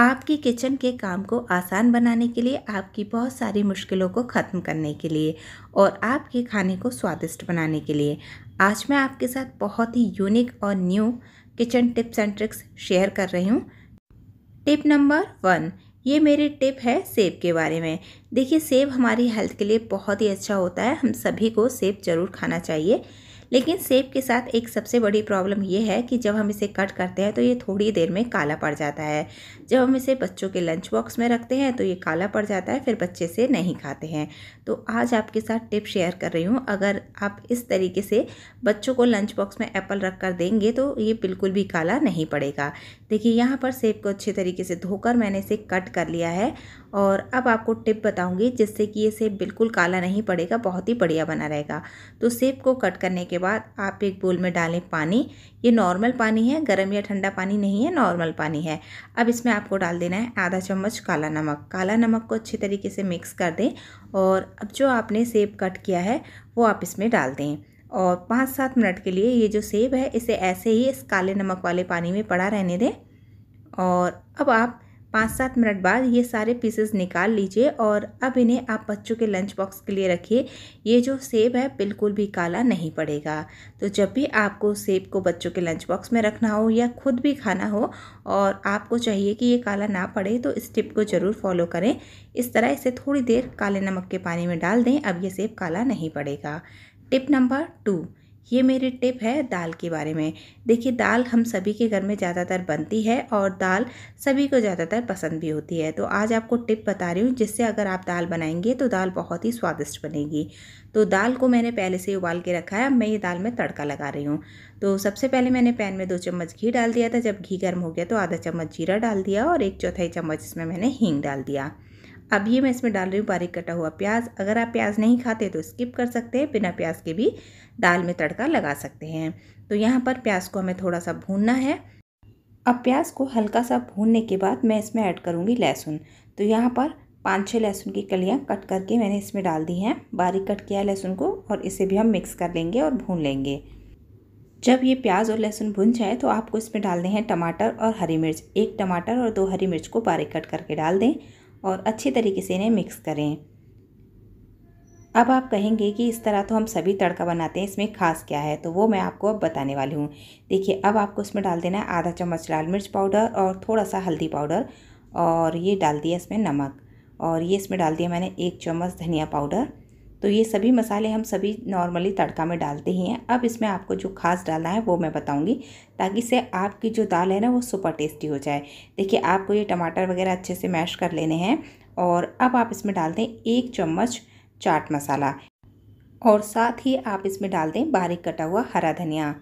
आपकी किचन के काम को आसान बनाने के लिए आपकी बहुत सारी मुश्किलों को ख़त्म करने के लिए और आपके खाने को स्वादिष्ट बनाने के लिए आज मैं आपके साथ बहुत ही यूनिक और new kitchen tips and tricks share कर रही हूँ टिप नंबर वन ये मेरी टिप है सेब के बारे में देखिए सेब हमारी हेल्थ के लिए बहुत ही अच्छा होता है हम सभी को सेब ज़रूर खाना चाहिए लेकिन सेब के साथ एक सबसे बड़ी प्रॉब्लम ये है कि जब हम इसे कट करते हैं तो ये थोड़ी देर में काला पड़ जाता है जब हम इसे बच्चों के लंच बॉक्स में रखते हैं तो ये काला पड़ जाता है फिर बच्चे से नहीं खाते हैं तो आज आपके साथ टिप शेयर कर रही हूँ अगर आप इस तरीके से बच्चों को लंच बॉक्स में एप्पल रख कर देंगे तो ये बिल्कुल भी काला नहीं पड़ेगा देखिए यहाँ पर सेब को अच्छे तरीके से धोकर मैंने इसे कट कर लिया है और अब आपको टिप बताऊंगी जिससे कि ये सेब बिल्कुल काला नहीं पड़ेगा बहुत ही बढ़िया बना रहेगा तो सेब को कट करने के बाद आप एक बोल में डालें पानी ये नॉर्मल पानी है गर्म या ठंडा पानी नहीं है नॉर्मल पानी है अब इसमें आपको डाल देना है आधा चम्मच काला नमक काला नमक को अच्छी तरीके से मिक्स कर दें और अब जो आपने सेब कट किया है वो आप इसमें डाल दें और पाँच सात मिनट के लिए ये जो सेब है इसे ऐसे ही इस काले नमक वाले पानी में पड़ा रहने दें और अब आप पाँच सात मिनट बाद ये सारे पीसेस निकाल लीजिए और अब इन्हें आप बच्चों के लंच बॉक्स के लिए रखिए ये जो सेब है बिल्कुल भी काला नहीं पड़ेगा तो जब भी आपको सेब को बच्चों के लंच बॉक्स में रखना हो या खुद भी खाना हो और आपको चाहिए कि ये काला ना पड़े तो इस टिप को ज़रूर फॉलो करें इस तरह इसे थोड़ी देर काले नमक के पानी में डाल दें अब ये सेब काला नहीं पड़ेगा टिप नंबर टू ये मेरी टिप है दाल के बारे में देखिए दाल हम सभी के घर में ज़्यादातर बनती है और दाल सभी को ज़्यादातर पसंद भी होती है तो आज आपको टिप बता रही हूँ जिससे अगर आप दाल बनाएंगे तो दाल बहुत ही स्वादिष्ट बनेगी तो दाल को मैंने पहले से उबाल के रखा है अब मैं ये दाल में तड़का लगा रही हूँ तो सबसे पहले मैंने पैन में दो चम्मच घी डाल दिया था जब घी गर्म हो गया तो आधा चम्मच जीरा डाल दिया और एक चौथाई चम्मच इसमें मैंने हींग डाल दिया अब ये मैं इसमें डाल रही हूँ बारीक कटा हुआ प्याज अगर आप प्याज नहीं खाते तो स्किप कर सकते हैं बिना प्याज के भी दाल में तड़का लगा सकते हैं तो यहाँ पर प्याज को हमें थोड़ा सा भूनना है अब प्याज को हल्का सा भूनने के बाद मैं इसमें ऐड करूँगी लहसुन तो यहाँ पर पाँच छः लहसुन की कलियाँ कट करके मैंने इसमें डाल दी हैं बारीक कट किया लहसुन को और इसे भी हम मिक्स कर लेंगे और भून लेंगे जब ये प्याज और लहसुन भुन जाए तो आपको इसमें डाल दें हैं टमाटर और हरी मिर्च एक टमाटर और दो हरी मिर्च को बारीक कट करके डाल दें और अच्छी तरीके से इन्हें मिक्स करें अब आप कहेंगे कि इस तरह तो हम सभी तड़का बनाते हैं इसमें खास क्या है तो वो मैं आपको अब बताने वाली हूँ देखिए अब आपको इसमें डाल देना है आधा चम्मच लाल मिर्च पाउडर और थोड़ा सा हल्दी पाउडर और ये डाल दिया इसमें नमक और ये इसमें डाल दिया मैंने एक चम्मच धनिया पाउडर तो ये सभी मसाले हम सभी नॉर्मली तड़का में डालते ही हैं अब इसमें आपको जो खास डालना है वो मैं बताऊंगी ताकि से आपकी जो दाल है ना वो सुपर टेस्टी हो जाए देखिए आपको ये टमाटर वगैरह अच्छे से मैश कर लेने हैं और अब आप इसमें डाल दें एक चम्मच चाट मसाला और साथ ही आप इसमें डाल दें बारीक कटा हुआ हरा धनिया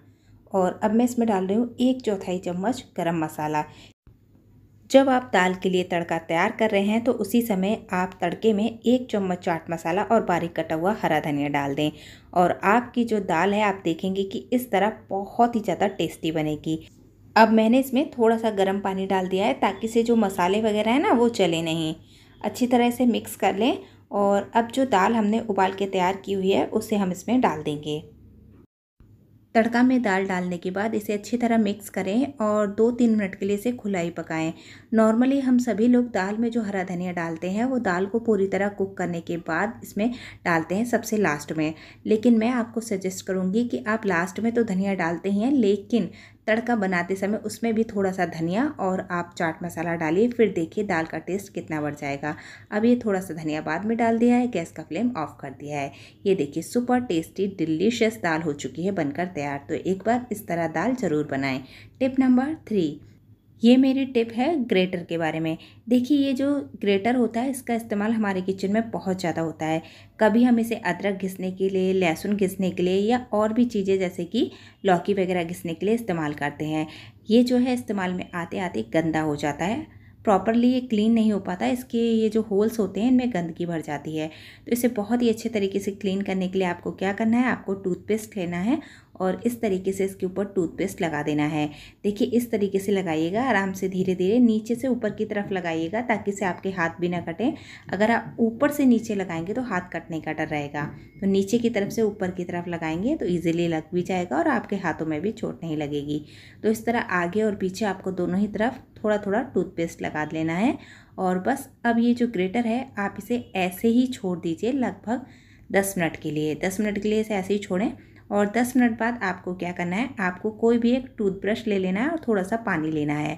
और अब मैं इसमें डाल रही हूँ एक चौथाई चम्मच गर्म मसाला जब आप दाल के लिए तड़का तैयार कर रहे हैं तो उसी समय आप तड़के में एक चम्मच चाट मसाला और बारीक कटा हुआ हरा धनिया डाल दें और आपकी जो दाल है आप देखेंगे कि इस तरह बहुत ही ज़्यादा टेस्टी बनेगी अब मैंने इसमें थोड़ा सा गर्म पानी डाल दिया है ताकि से जो मसाले वगैरह हैं ना वो चले नहीं अच्छी तरह से मिक्स कर लें और अब जो दाल हमने उबाल के तैयार की हुई है उसे हम इसमें डाल देंगे तड़का में दाल डालने के बाद इसे अच्छी तरह मिक्स करें और दो तीन मिनट के लिए इसे खुलाई पकाएं नॉर्मली हम सभी लोग दाल में जो हरा धनिया डालते हैं वो दाल को पूरी तरह कुक करने के बाद इसमें डालते हैं सबसे लास्ट में लेकिन मैं आपको सजेस्ट करूँगी कि आप लास्ट में तो धनिया डालते ही हैं लेकिन तड़का बनाते समय उसमें भी थोड़ा सा धनिया और आप चाट मसाला डालिए फिर देखिए दाल का टेस्ट कितना बढ़ जाएगा अब ये थोड़ा सा धनिया बाद में डाल दिया है गैस का फ्लेम ऑफ कर दिया है ये देखिए सुपर टेस्टी डिलीशियस दाल हो चुकी है बनकर तैयार तो एक बार इस तरह दाल ज़रूर बनाएं टिप नंबर थ्री ये मेरी टिप है ग्रेटर के बारे में देखिए ये जो ग्रेटर होता है इसका इस्तेमाल हमारे किचन में बहुत ज़्यादा होता है कभी हम इसे अदरक घिसने के लिए लहसुन घिसने के लिए या और भी चीज़ें जैसे कि लौकी वगैरह घिसने के लिए इस्तेमाल करते हैं ये जो है इस्तेमाल में आते आते गंदा हो जाता है प्रॉपरली ये क्लीन नहीं हो पाता इसके ये जो होल्स होते हैं इनमें गंदगी भर जाती है तो इसे बहुत ही अच्छे तरीके से क्लीन करने के लिए आपको क्या करना है आपको टूथपेस्ट लेना है और इस तरीके से इसके ऊपर टूथपेस्ट लगा देना है देखिए इस तरीके से लगाइएगा आराम से धीरे धीरे नीचे से ऊपर की तरफ लगाइएगा ताकि से आपके हाथ भी ना कटें अगर आप ऊपर से नीचे लगाएंगे तो हाथ कटने का डर रहेगा तो नीचे की तरफ से ऊपर की तरफ लगाएंगे तो ईजिली लग भी जाएगा और आपके हाथों में भी चोट नहीं लगेगी तो इस तरह आगे और पीछे आपको दोनों ही तरफ थोड़ा थोड़ा टूथपेस्ट लगा लेना है और बस अब ये जो ग्रेटर है आप इसे ऐसे ही छोड़ दीजिए लगभग दस मिनट के लिए दस मिनट के लिए इसे ऐसे ही छोड़ें और 10 मिनट बाद आपको क्या करना है आपको कोई भी एक टूथब्रश ले लेना है और थोड़ा सा पानी लेना है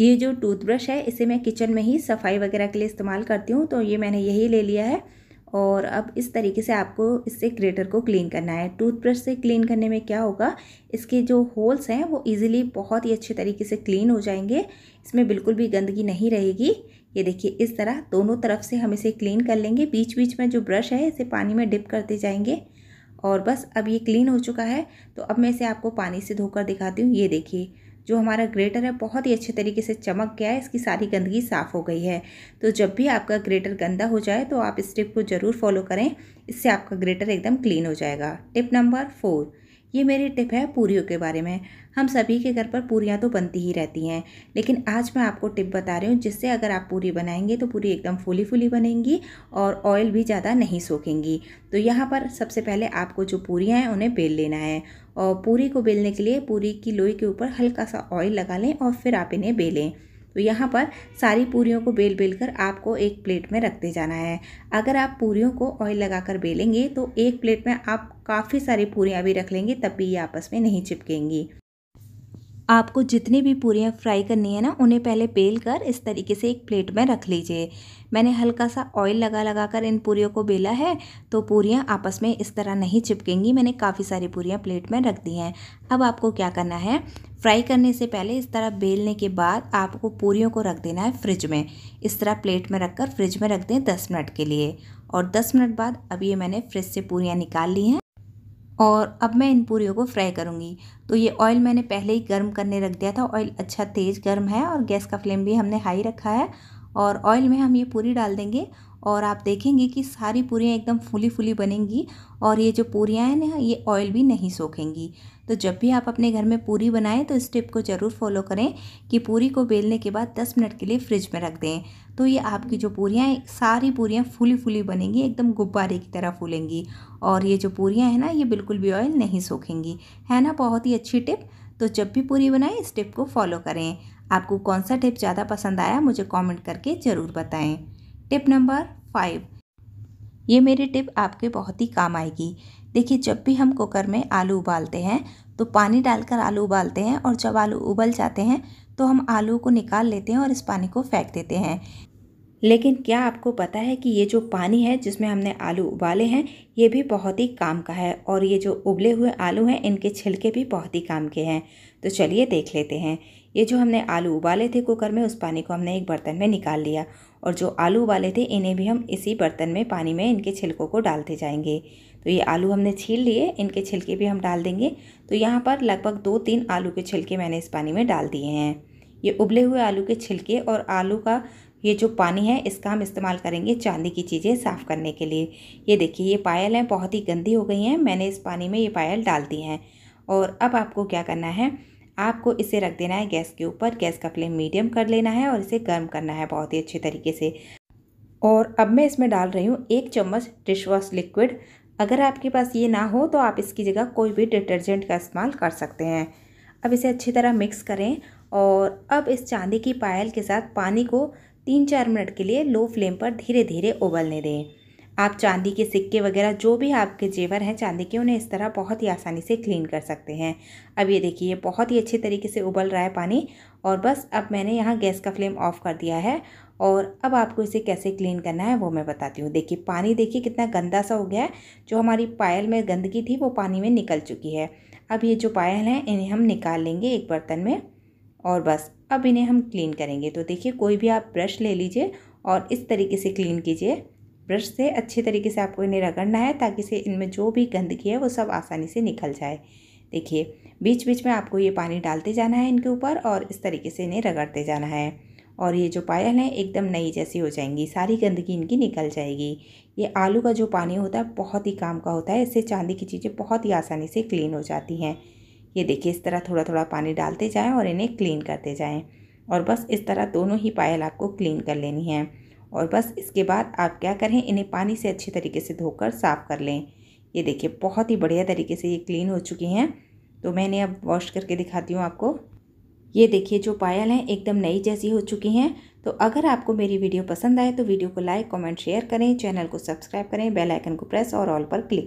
ये जो टूथब्रश है इसे मैं किचन में ही सफाई वगैरह के लिए इस्तेमाल करती हूँ तो ये मैंने यही ले लिया है और अब इस तरीके से आपको इससे ग्रेटर को क्लीन करना है टूथब्रश से क्लीन करने में क्या होगा इसके जो होल्स हैं वो इजीली बहुत ही अच्छे तरीके से क्लीन हो जाएंगे इसमें बिल्कुल भी गंदगी नहीं रहेगी ये देखिए इस तरह दोनों तरफ से हम इसे क्लीन कर लेंगे बीच बीच में जो ब्रश है इसे पानी में डिप करते जाएंगे और बस अब ये क्लीन हो चुका है तो अब मैं इसे आपको पानी से धोकर दिखाती हूँ ये देखिए जो हमारा ग्रेटर है बहुत ही अच्छे तरीके से चमक गया है इसकी सारी गंदगी साफ़ हो गई है तो जब भी आपका ग्रेटर गंदा हो जाए तो आप इस टिप को ज़रूर फॉलो करें इससे आपका ग्रेटर एकदम क्लीन हो जाएगा टिप नंबर फोर ये मेरी टिप है पूरियों के बारे में हम सभी के घर पर पूरियाँ तो बनती ही रहती हैं लेकिन आज मैं आपको टिप बता रही हूँ जिससे अगर आप पूरी बनाएंगे तो पूरी एकदम फूली फूली बनेंगी और ऑयल भी ज़्यादा नहीं सोखेंगी तो यहाँ पर सबसे पहले आपको जो पूरियाँ हैं उन्हें बेल लेना है और पूरी को बेलने के लिए पूरी की लोई के ऊपर हल्का सा ऑयल लगा लें और फिर आप इन्हें बेलें तो यहाँ पर सारी पूरियों को बेल बेल कर आपको एक प्लेट में रखते जाना है अगर आप पूरियों को ऑयल लगाकर बेलेंगे तो एक प्लेट में आप काफ़ी सारी पूरियाँ भी रख लेंगे तब भी ये आपस में नहीं चिपकेंगी आपको जितनी भी पूरियाँ फ्राई करनी है ना उन्हें पहले बेल कर इस तरीके से एक प्लेट में रख लीजिए मैंने हल्का सा ऑयल लगा लगा कर इन पूरियों को बेला है तो पूरियाँ आपस में इस तरह नहीं चिपकेंगी मैंने काफ़ी सारी पूरियाँ प्लेट में रख दी हैं अब आपको क्या करना है फ्राई करने से पहले इस तरह बेलने के बाद आपको पूरियों को रख देना है फ्रिज में इस तरह प्लेट में रख फ्रिज में रख दें दस मिनट के लिए और दस मिनट बाद अब ये मैंने फ्रिज से पूरियाँ निकाल ली हैं और अब मैं इन पूरियों को फ्राई करूँगी तो ये ऑयल मैंने पहले ही गर्म करने रख दिया था ऑयल अच्छा तेज़ गर्म है और गैस का फ्लेम भी हमने हाई रखा है और ऑयल में हम ये पूरी डाल देंगे और आप देखेंगे कि सारी पूरियाँ एकदम फूली फूली बनेंगी और ये जो पूरियाँ हैं ना ये ऑयल भी नहीं सोखेंगी तो जब भी आप अपने घर में पूरी बनाएं तो इस टिप को ज़रूर फॉलो करें कि पूरी को बेलने के बाद 10 मिनट के लिए फ्रिज में रख दें तो ये आपकी जो पूरियाँ सारी पूरियाँ फूली फूली बनेंगी एकदम गुब्बारे की तरह फूलेंगी और ये जो पूरियाँ हैं ना ये बिल्कुल भी ऑयल नहीं सोखेंगी है ना बहुत ही अच्छी टिप तो जब भी पूरी बनाएं इस टिप को फॉलो करें आपको कौन सा टिप ज़्यादा पसंद आया मुझे कमेंट करके ज़रूर बताएं टिप नंबर फाइव ये मेरी टिप आपके बहुत ही काम आएगी देखिए जब भी हम कुकर में आलू उबालते हैं तो पानी डालकर आलू उबालते हैं और जब आलू उबल जाते हैं तो हम आलू को निकाल लेते हैं और इस पानी को फेंक देते हैं लेकिन क्या आपको पता है कि ये जो पानी है जिसमें हमने आलू उबाले हैं ये भी बहुत ही काम का है और ये जो उबले हुए आलू हैं इनके छिलके भी बहुत ही काम के हैं तो चलिए देख लेते हैं ये जो हमने आलू उबाले थे कुकर में उस पानी को हमने एक बर्तन में निकाल लिया और जो आलू वाले थे इन्हें भी हम इसी बर्तन में पानी में इनके छिलकों को डालते जाएंगे तो ये आलू हमने छील लिए इनके छिलके भी हम डाल देंगे तो यहाँ पर लगभग दो तीन आलू के छिलके मैंने इस पानी में डाल दिए हैं ये उबले हुए आलू के छिलके और आलू का ये जो पानी है इसका हम इस्तेमाल करेंगे चांदी की चीज़ें साफ़ करने के लिए ये देखिए ये पायल हैं बहुत ही गंदी हो गई हैं मैंने इस पानी में ये पायल डाल दी हैं और अब आपको क्या करना है आपको इसे रख देना है गैस के ऊपर गैस का फ्लेम मीडियम कर लेना है और इसे गर्म करना है बहुत ही अच्छे तरीके से और अब मैं इसमें डाल रही हूँ एक चम्मच डिश वॉश लिक्विड अगर आपके पास ये ना हो तो आप इसकी जगह कोई भी डिटर्जेंट का इस्तेमाल कर सकते हैं अब इसे अच्छी तरह मिक्स करें और अब इस चांदी की पायल के साथ पानी को तीन चार मिनट के लिए लो फ्लेम पर धीरे धीरे उबलने दें आप चांदी के सिक्के वगैरह जो भी आपके जेवर हैं चांदी के उन्हें इस तरह बहुत ही आसानी से क्लीन कर सकते हैं अब ये देखिए बहुत ही अच्छे तरीके से उबल रहा है पानी और बस अब मैंने यहाँ गैस का फ्लेम ऑफ़ कर दिया है और अब आपको इसे कैसे क्लीन करना है वो मैं बताती हूँ देखिए पानी देखिए कितना गंदा सा हो गया है जो हमारी पायल में गंदगी थी वो पानी में निकल चुकी है अब ये जो पायल हैं इन्हें हम निकाल लेंगे एक बर्तन में और बस अब इन्हें हम क्लीन करेंगे तो देखिए कोई भी आप ब्रश ले लीजिए और इस तरीके से क्लीन कीजिए ब्रश से अच्छे तरीके से आपको इन्हें रगड़ना है ताकि से इनमें जो भी गंदगी है वो सब आसानी से निकल जाए देखिए बीच बीच में आपको ये पानी डालते जाना है इनके ऊपर और इस तरीके से इन्हें रगड़ते जाना है और ये जो पायल हैं एकदम नई जैसी हो जाएंगी सारी गंदगी इनकी निकल जाएगी ये आलू का जो पानी होता है बहुत ही काम का होता है इससे चांदी की चीज़ें बहुत ही आसानी से क्लीन हो जाती हैं ये देखिए इस तरह थोड़ा थोड़ा पानी डालते जाएँ और इन्हें क्लीन करते जाएँ और बस इस तरह दोनों ही पायल आपको क्लीन कर लेनी है और बस इसके बाद आप क्या करें इन्हें पानी से अच्छे तरीके से धोकर साफ़ कर लें ये देखिए बहुत ही बढ़िया तरीके से ये क्लीन हो चुकी हैं तो मैंने अब वॉश करके दिखाती हूँ आपको ये देखिए जो पायल हैं एकदम नई जैसी हो चुकी हैं तो अगर आपको मेरी वीडियो पसंद आए तो वीडियो को लाइक कमेंट शेयर करें चैनल को सब्सक्राइब करें बेल आइकन को प्रेस और ऑल पर क्लिक